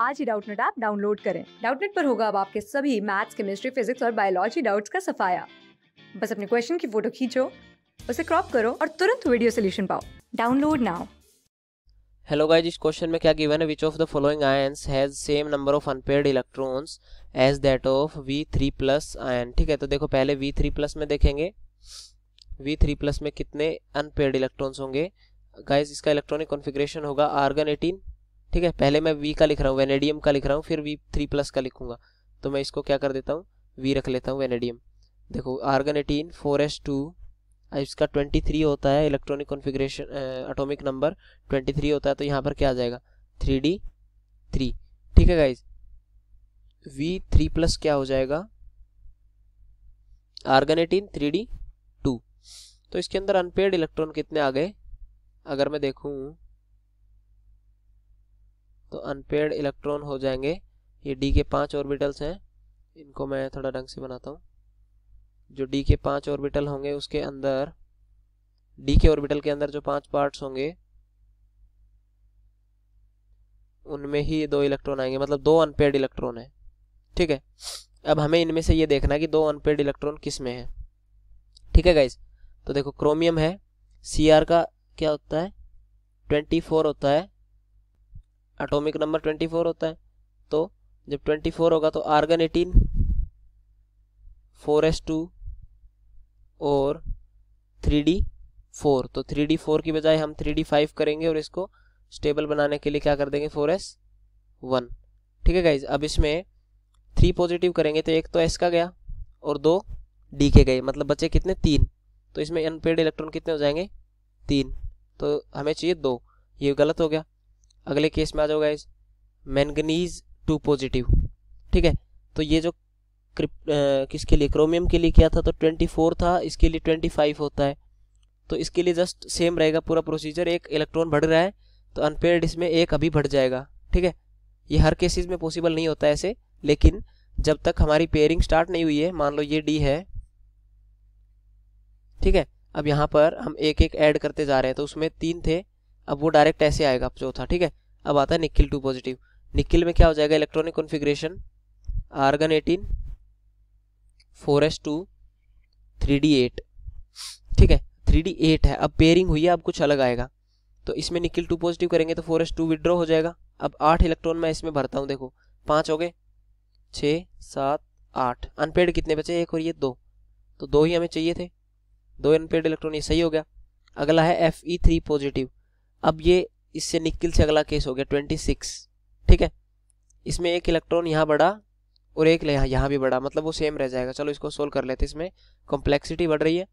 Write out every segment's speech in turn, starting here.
आज ही Doubtnut app download करें डाउटनेट पर होगा अब आपके सभी मैथ्स केमिस्ट्री फिजिक्स और बायोलॉजी डाउट्स का सफाया बस अपने क्वेश्चन की फोटो खींचो उसे क्रॉप करो और तुरंत वीडियो सोल्यूशन पाओ डाउनलोड नाउ हेलो गाइज इस क्वेश्चन में क्या गिवन है which of the following ions has same number of unpaired electrons as that of V three plus ion ठीक है तो देखो पहले वी थ्री प्लस में देखेंगे वी थ्री प्लस में कितने अनपेड इलेक्ट्रॉन्स होंगे गाइज इसका इलेक्ट्रॉनिक कॉन्फ़िगरेशन होगा आर्गन एटीन ठीक है पहले मैं वी का लिख रहा हूँ वेनेडियम का लिख रहा हूँ फिर वी थ्री प्लस का लिखूंगा तो मैं इसको क्या कर देता हूँ वी रख लेता हूँ वेनेडियम देखो argon eighteen four S two इसका ट्वेंटी थ्री होता है electronic configuration atomic number twenty three होता है तो यहाँ पर क्या आ जाएगा थ्री डी थ्री ठीक है गाइज वी थ्री प्लस क्या हो जाएगा argon eighteen three D two तो इसके अंदर अनपेड इलेक्ट्रॉन कितने आ गए अगर मैं देखूँ तो अनपेड इलेक्ट्रॉन हो जाएंगे ये डी के पांच ऑर्बिटल्स हैं इनको मैं थोड़ा ढंग से बनाता हूँ जो डी के पांच ऑर्बिटल होंगे उसके अंदर डी के ऑर्बिटल के अंदर जो पांच पार्ट्स होंगे उनमें ही दो इलेक्ट्रॉन आएंगे मतलब दो अनपेड इलेक्ट्रॉन है ठीक है अब हमें इनमें से ये देखना है कि दो अनपेड इलेक्ट्रॉन किस में है ठीक है गाइज तो देखो क्रोमियम है सी का क्या होता है ट्वेंटी फोर होता है एटॉमिक नंबर 24 होता है तो जब 24 होगा तो आर्गन 18 टू और डी फोर तो डी फोर की बजाय हम डी फाइव करेंगे और इसको स्टेबल बनाने के लिए क्या कर देंगे एस वन ठीक है गाइज अब इसमें थ्री पॉजिटिव करेंगे तो एक तो एस का गया और दो डी के गए मतलब बचे कितने तीन तो इसमें अनपेड इलेक्ट्रॉन कितने हो जाएंगे तीन तो हमें चाहिए दो ये गलत हो गया अगले केस में आ जाओ गाइज मैंगनीज टू पॉजिटिव ठीक है तो ये जो किसके लिए क्रोमियम के लिए किया था तो 24 था इसके लिए 25 होता है तो इसके लिए जस्ट सेम रहेगा पूरा प्रोसीजर एक इलेक्ट्रॉन बढ़ रहा है तो अनपेड इसमें एक अभी बढ़ जाएगा ठीक है ये हर केसेस में पॉसिबल नहीं होता ऐसे लेकिन जब तक हमारी पेयरिंग स्टार्ट नहीं हुई है मान लो ये डी है ठीक है अब यहाँ पर हम एक एक ऐड करते जा रहे हैं तो उसमें तीन थे अब वो डायरेक्ट ऐसे आएगा चौथा ठीक है अब आता है निकिल टू पॉजिटिव निकिल में क्या हो जाएगा electronic configuration argon eighteen four S two three D eight ठीक है थ्री डी एट है अब पेयरिंग हुई है अब कुछ अलग आएगा तो इसमें निकिल टू पॉजिटिव करेंगे तो फोर एस टू विड्रॉ हो जाएगा अब आठ इलेक्ट्रॉन मैं इसमें भरता हूँ देखो पाँच हो गए छः सात आठ अनपेड कितने बचे एक और ये दो तो दो ही हमें चाहिए थे दो अनपेड इलेक्ट्रॉन ये सही हो गया अगला है एफ ई थ्री पॉजिटिव अब ये इससे निकल से अगला केस हो गया ट्वेंटी सिक्स ठीक है इसमें एक इलेक्ट्रॉन यहाँ बढ़ा और एक यहाँ यहाँ भी बढ़ा मतलब वो सेम रह जाएगा चलो इसको सोल्व कर लेते इसमें कॉम्प्लेक्सिटी बढ़ रही है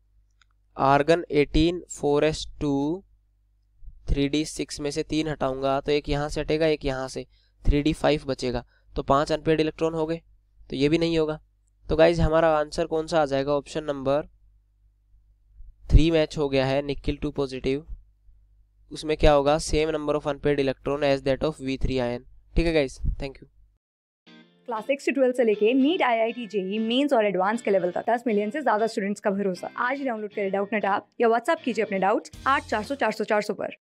argon eighteen four S two three D six में से तीन हटाऊंगा तो एक यहाँ से हटेगा एक यहाँ से थ्री डी फाइव बचेगा तो पाँच अनपेड इलेक्ट्रॉन हो गए तो ये भी नहीं होगा तो गाइज हमारा आंसर कौन सा आ जाएगा ऑप्शन नंबर थ्री मैच हो गया है निकिल टू पॉजिटिव उसमें क्या होगा same number of unpaired electron as that of V three ion ठीक है guys thank you class six से से लेके NEET I I T JEE mains और एडवांस के लेवल तक दस मिलियन से ज्यादा स्टूडेंट्स का भरोसा आज डाउनलोड करें डाउट नेट आप या व्हाट्सअप कीजिए अपने डाउट्स आठ चार सौ चार सौ चार सौ पर